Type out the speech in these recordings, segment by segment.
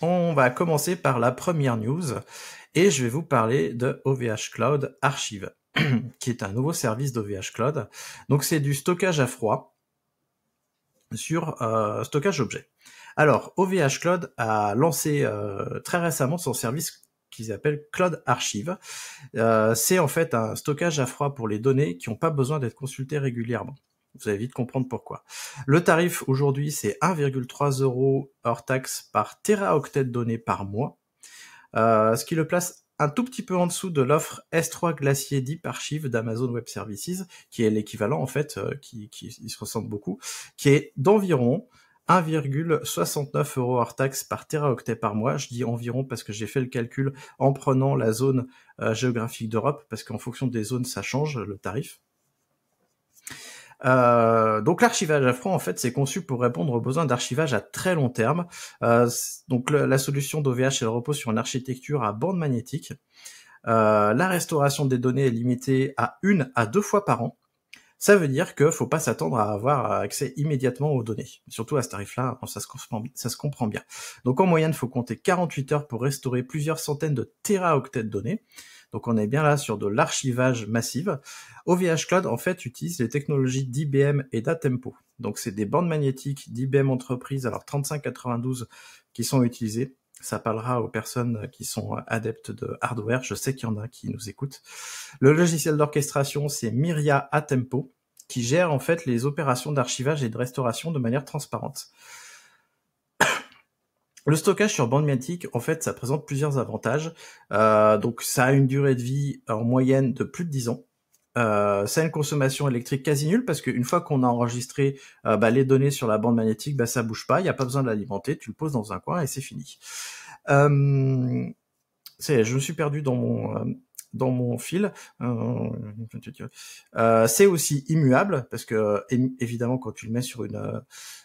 On va commencer par la première news et je vais vous parler de OVH Cloud Archive, qui est un nouveau service d'OVH Cloud. Donc c'est du stockage à froid sur euh, stockage objet. Alors OVH Cloud a lancé euh, très récemment son service qu'ils appellent Cloud Archive. Euh, c'est en fait un stockage à froid pour les données qui n'ont pas besoin d'être consultées régulièrement. Vous allez vite comprendre pourquoi. Le tarif aujourd'hui, c'est 1,3 euros hors taxe par teraoctet données par mois, euh, ce qui le place un tout petit peu en dessous de l'offre S3 Glacier Deep Archive d'Amazon Web Services, qui est l'équivalent en fait, euh, qui, se ressemble beaucoup, qui est d'environ 1,69 euros hors taxe par teraoctet par mois. Je dis environ parce que j'ai fait le calcul en prenant la zone euh, géographique d'Europe, parce qu'en fonction des zones, ça change le tarif. Euh, donc l'archivage à froid, en fait, c'est conçu pour répondre aux besoins d'archivage à très long terme. Euh, donc la solution d'OVH, elle repose sur une architecture à bande magnétique. Euh, la restauration des données est limitée à une à deux fois par an ça veut dire que faut pas s'attendre à avoir accès immédiatement aux données. Surtout à ce tarif-là, ça, se comprend bien. Donc en moyenne, il faut compter 48 heures pour restaurer plusieurs centaines de teraoctets de données. Donc on est bien là sur de l'archivage massif. OVH Cloud, en fait, utilise les technologies d'IBM et d'Atempo. Donc c'est des bandes magnétiques d'IBM Entreprise, alors 3592, qui sont utilisées ça parlera aux personnes qui sont adeptes de hardware. Je sais qu'il y en a qui nous écoutent. Le logiciel d'orchestration, c'est Myria Atempo, qui gère en fait les opérations d'archivage et de restauration de manière transparente. Le stockage sur bande magnétique, en fait, ça présente plusieurs avantages. Euh, donc, ça a une durée de vie en moyenne de plus de 10 ans c'est euh, une consommation électrique quasi nulle parce qu'une fois qu'on a enregistré euh, bah, les données sur la bande magnétique, ça bah, ça bouge pas, il n'y a pas besoin de l'alimenter, tu le poses dans un coin et c'est fini. Euh, je me suis perdu dans mon dans mon fil. c'est aussi immuable parce que évidemment quand tu le mets sur une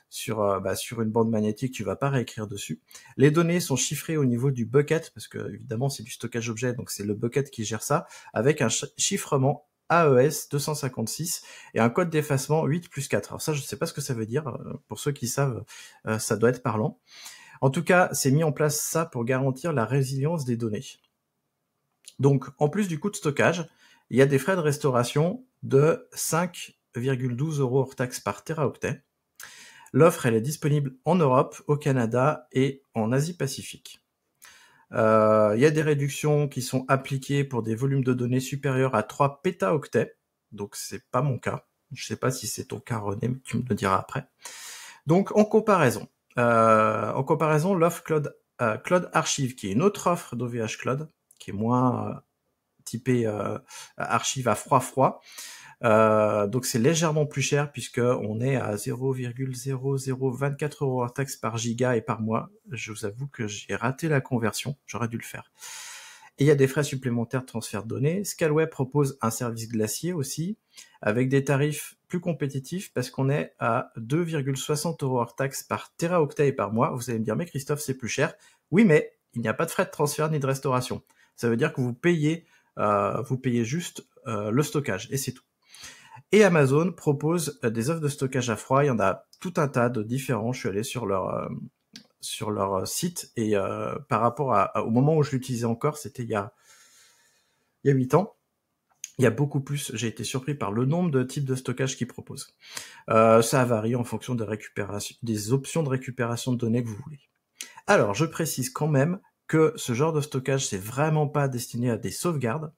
sur bah, sur une bande magnétique, tu vas pas réécrire dessus. Les données sont chiffrées au niveau du bucket parce que évidemment c'est du stockage objet donc c'est le bucket qui gère ça avec un chiffrement AES e 256 et un code d'effacement 8 plus 4. Alors ça, je ne sais pas ce que ça veut dire. Euh, pour ceux qui savent, euh, ça doit être parlant. En tout cas, c'est mis en place ça pour garantir la résilience des données. Donc, en plus du coût de stockage, il y a des frais de restauration de 5,12 euros hors taxes par teraoctet. L'offre, elle est disponible en Europe, au Canada et en Asie-Pacifique. Euh, il y a des réductions qui sont appliquées pour des volumes de données supérieurs à 3 pétaoctets. Donc c'est pas mon cas. Je sais pas si c'est ton cas René, mais tu me le diras après. Donc en comparaison, euh, en comparaison, l'offre Cloud, euh, Cloud Archive, qui est une autre offre d'OVH Cloud, qui est moins typée archive à froid froid, euh, donc c'est légèrement plus cher puisque on est à 0,0024 euros hors taxe par giga et par mois. Je vous avoue que j'ai raté la conversion, j'aurais dû le faire. Et il y a des frais supplémentaires de transfert de données. Scalway propose un service glacier aussi avec des tarifs plus compétitifs parce qu'on est à 2,60 euros hors taxes par teraoctet et par mois. Vous allez me dire mais Christophe c'est plus cher. Oui mais il n'y a pas de frais de transfert ni de restauration. Ça veut dire que vous payez, euh, vous payez juste euh, le stockage et c'est tout. Et Amazon propose euh, des offres de stockage à froid. Il y en a tout un tas de différents. Je suis allé sur leur euh, sur leur euh, site et par rapport à, au moment où je l'utilisais encore, c'était il y a il y a 8 ans. Il y a beaucoup plus. J'ai été surpris par le nombre de types de stockage qu'ils proposent. ça varie en fonction des récupérations, des options de récupération de données que vous voulez. Alors, je précise quand même que ce genre de stockage, c'est vraiment pas destiné à des sauvegardes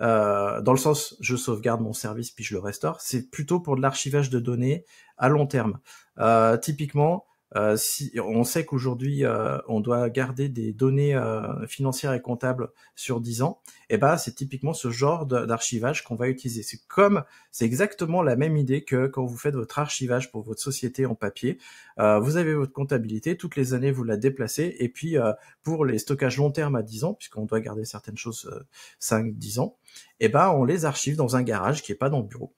euh, dans le sens je sauvegarde mon service puis je le restaure, c'est plutôt pour de l'archivage de données à long terme. Euh, typiquement, euh, si on sait qu'aujourd'hui euh, on doit garder des données euh, financières et comptables sur 10 ans, et eh ben c'est typiquement ce genre d'archivage qu'on va utiliser. C'est comme c'est exactement la même idée que quand vous faites votre archivage pour votre société en papier, vous avez votre comptabilité, toutes les années vous la déplacez et puis pour les stockages long terme à 10 ans puisqu'on doit garder certaines choses 5 10 ans, et eh ben on les archive dans un garage qui est pas dans le bureau.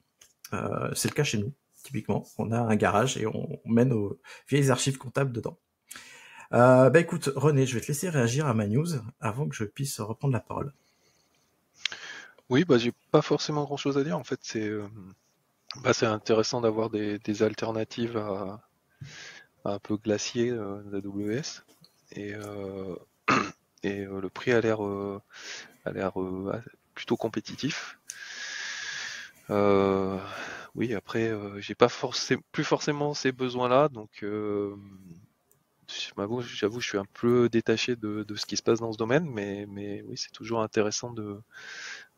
c'est le cas chez nous typiquement. On a un garage et on, mène aux vieilles archives comptables dedans. Euh, bah, écoute, René, je vais te laisser réagir à ma news avant que je puisse reprendre la parole. Oui, bah j'ai pas forcément grand chose à dire. En fait, c'est euh, bah, intéressant d'avoir des, alternatives à, un peu glacier euh, d'AWS. Et, euh, et le prix a l'air a l'air plutôt compétitif. Euh, oui, après, euh, j'ai pas forcément, plus forcément ces besoins-là, donc euh, j'avoue j'avoue, je suis un peu détaché de, ce qui se passe dans ce domaine, mais, oui, c'est toujours intéressant de,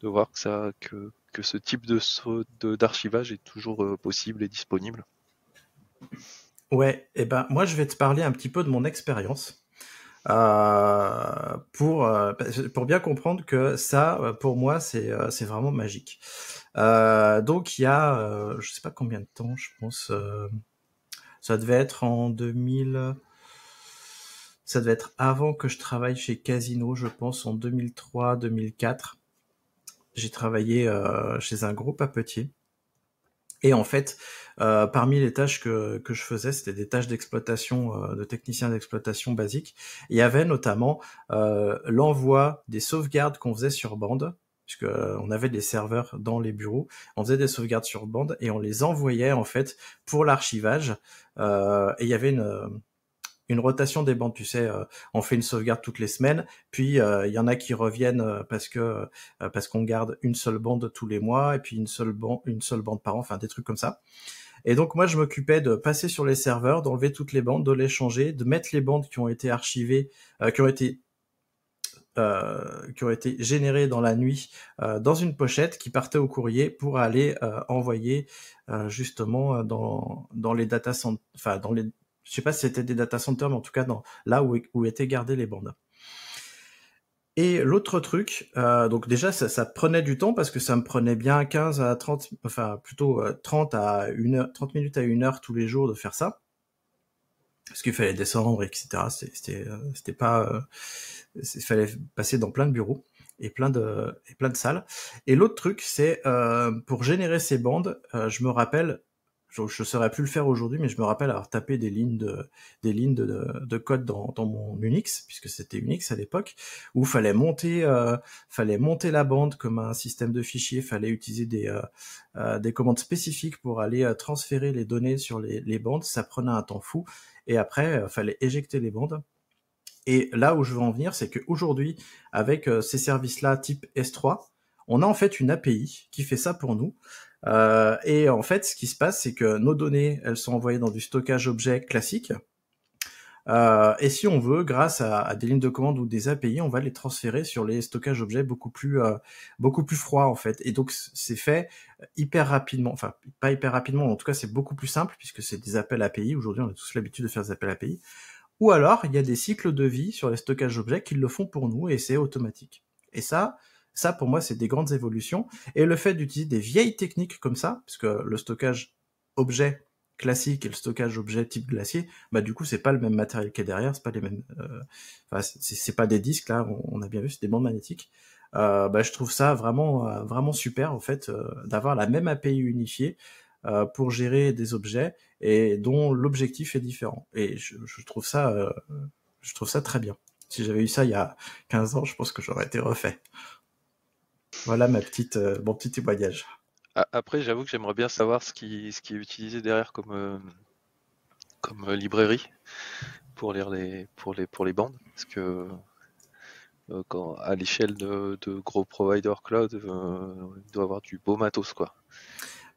voir que, ça, que, ce type de d'archivage est toujours euh, possible et disponible. Ouais, et eh ben moi je vais te parler un petit peu de mon expérience. Euh, pour euh, pour bien comprendre que ça, euh, pour moi, c'est c'est vraiment magique. donc il y a, je sais pas combien de temps, je pense, ça devait être en 2000. Ça devait être avant que je travaille chez Casino, je pense en 2003-2004. J'ai travaillé chez un groupe à et en fait, euh, parmi les tâches que, que je faisais, c'était des tâches d'exploitation, euh, de technicien d'exploitation basique. Il y avait notamment euh, l'envoi des sauvegardes qu'on faisait sur bande, puisque on avait des serveurs dans les bureaux. On faisait des sauvegardes sur bande et on les envoyait en fait pour l'archivage. et il y avait une une rotation des bandes. Tu sais, euh, on fait une sauvegarde toutes les semaines, puis euh, il y en a qui reviennent euh, parce que parce qu'on garde une seule bande tous les mois et puis une seule bande une seule bande par an, enfin des trucs comme ça. Et donc moi je m'occupais de passer sur les serveurs, d'enlever toutes les bandes, de les changer, de mettre les bandes qui ont été archivées, qui ont été qui ont été générées dans la nuit dans une pochette qui partait au courrier pour aller envoyer justement dans, dans les data enfin dans les je sais pas si c'était des data centers, mais en tout cas, dans, là où, où étaient gardées les bandes. Et l'autre truc, euh, donc déjà ça, prenait du temps parce que ça me prenait bien 15 à 30, enfin plutôt 30 euh, à une heure, 30 minutes à une heure tous les jours de faire ça. Parce qu'il fallait descendre, etc. Euh, c'était, pas, il fallait passer dans plein de bureaux et plein de, et plein de salles. Et l'autre truc, c'est pour générer ces bandes, je me rappelle, je, ne saurais plus le faire aujourd'hui, mais je me rappelle avoir tapé des lignes de, des lignes de, code dans, dans, mon Unix, puisque c'était Unix à l'époque, où fallait monter, euh, fallait monter la bande comme un système de fichiers, fallait utiliser des, euh, euh, des commandes spécifiques pour aller transférer les données sur les, bandes. Ça prenait un temps fou, et après, fallait éjecter les bandes. Et là où je veux en venir, c'est qu'aujourd'hui, avec ces services-là type S3, on a en fait une API qui fait ça pour nous. Euh, et en fait, ce qui se passe, c'est que nos données, elles sont envoyées dans du stockage objet classique. Euh, et si on veut, grâce à, des lignes de commande ou des API, on va les transférer sur les stockages objets beaucoup plus euh, beaucoup plus froids en fait. Et donc c'est fait hyper rapidement, enfin pas hyper rapidement, en tout cas c'est beaucoup plus simple puisque c'est des appels API. Aujourd'hui, on a tous l'habitude de faire des appels API. Ou alors il y a des cycles de vie sur les stockages objets qui le font pour nous et c'est automatique. Et ça, ça, pour moi, c'est des grandes évolutions. Et le fait d'utiliser des vieilles techniques comme ça, puisque le stockage objet classique et le stockage objet type glacier, bah du coup c'est pas le même matériel qui est derrière, c'est pas les mêmes, euh, enfin c'est pas des disques là, on, a bien vu c'est des bandes magnétiques. Euh, bah, je trouve ça vraiment euh, vraiment super en fait euh, d'avoir la même API unifiée pour gérer des objets et dont l'objectif est différent. Et je, je trouve ça je trouve ça très bien. Si j'avais eu ça il y a 15 ans, je pense que j'aurais été refait. Voilà ma petite, euh, mon petit témoignage. Après, j'avoue que j'aimerais bien savoir ce qui, qui est utilisé derrière comme, euh, euh, librairie pour lire les, pour les, pour les bandes. Parce que à l'échelle de, gros provider cloud, il doit avoir du beau matos. quoi.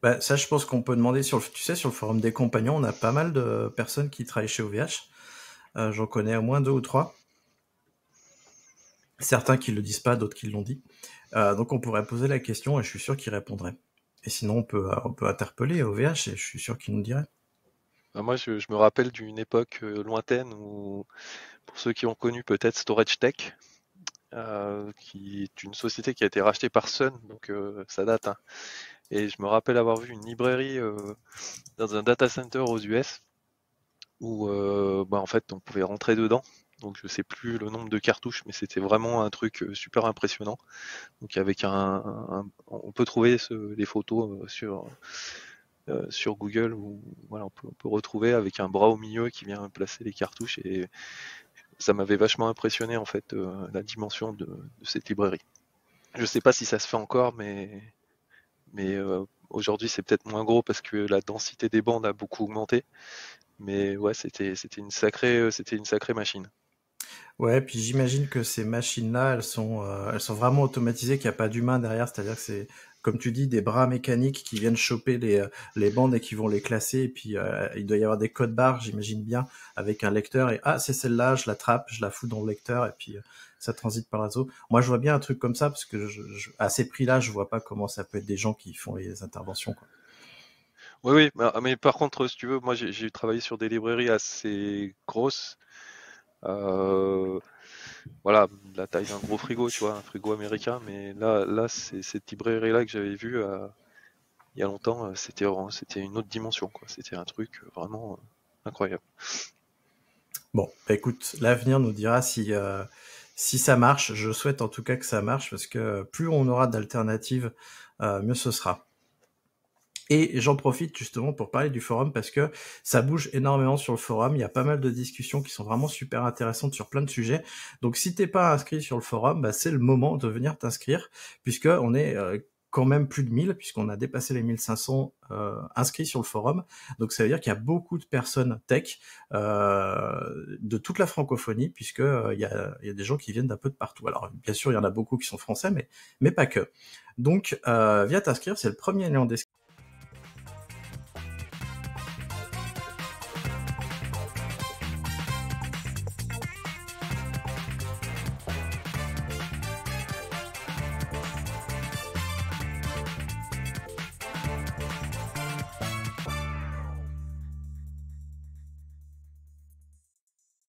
Bah, ça, je pense qu'on peut demander sur le, tu sais, sur le forum des compagnons, on a pas mal de personnes qui travaillent chez OVH. J'en connais au moins deux ou trois. Certains qui le disent pas, d'autres qui l'ont dit. Euh, donc on pourrait poser la question et je suis sûr qu'ils répondraient. Et sinon on peut, euh, on peut interpeller OVH et je suis sûr qu'ils nous diraient. Bah, moi, je, me rappelle d'une époque euh, lointaine où, pour ceux qui ont connu peut-être Storage Tech, qui est une société qui a été rachetée par Sun, donc ça date. Hein. Et je me rappelle avoir vu une librairie dans un data center aux US où bah, en fait on pouvait rentrer dedans donc je sais plus le nombre de cartouches, mais c'était vraiment un truc euh, super impressionnant. Donc avec un, on peut trouver ce, photos euh, sur euh, sur Google où voilà, on peut, retrouver avec un bras au milieu qui vient placer les cartouches et ça m'avait vachement impressionné en fait la dimension de, cette librairie. Je sais pas si ça se fait encore, mais mais aujourd'hui c'est peut-être moins gros parce que la densité des bandes a beaucoup augmenté mais ouais c'était c'était une sacrée c'était une sacrée machine Ouais, puis j'imagine que ces machines-là, elles sont, euh, elles sont vraiment automatisées, qu'il n'y a pas d'humain derrière, c'est-à-dire que c'est, comme tu dis, des bras mécaniques qui viennent choper les, euh, les bandes et qui vont les classer, et puis euh, il doit y avoir des codes barres, j'imagine bien, avec un lecteur, et ah, c'est celle-là, je l'attrape, je la fous dans le lecteur, et puis ça transite par la zone. Moi, je vois bien un truc comme ça, parce que à ces prix-là, je vois pas comment ça peut être des gens qui font les interventions, Oui, oui, ah, mais par contre, si tu veux, moi j'ai travaillé sur des librairies assez grosses euh, voilà, la taille d'un gros frigo, tu vois, un frigo américain. Mais là, là, cette librairie-là que j'avais vue euh, il y a longtemps, euh, c'était c'était une autre dimension, quoi. C'était un truc vraiment incroyable. Bon, bah, écoute, l'avenir nous dira si si ça marche. Je souhaite en tout cas que ça marche parce que plus on aura d'alternatives, mieux ce sera. Et j'en profite justement pour parler du forum parce que ça bouge énormément sur le forum. Il y a pas mal de discussions qui sont vraiment super intéressantes sur plein de sujets. Donc si t'es pas inscrit sur le forum, bah, c'est le moment de venir t'inscrire puisque on est euh, quand même plus de 1000 puisqu'on a dépassé les 1500 euh, inscrits sur le forum. Donc ça veut dire qu'il y a beaucoup de personnes tech euh, de toute la francophonie, puisque y a, des gens qui viennent d'un peu de partout. Alors bien sûr, il y en a beaucoup qui sont français, mais, mais pas que. Donc viens t'inscrire, c'est le premier lien en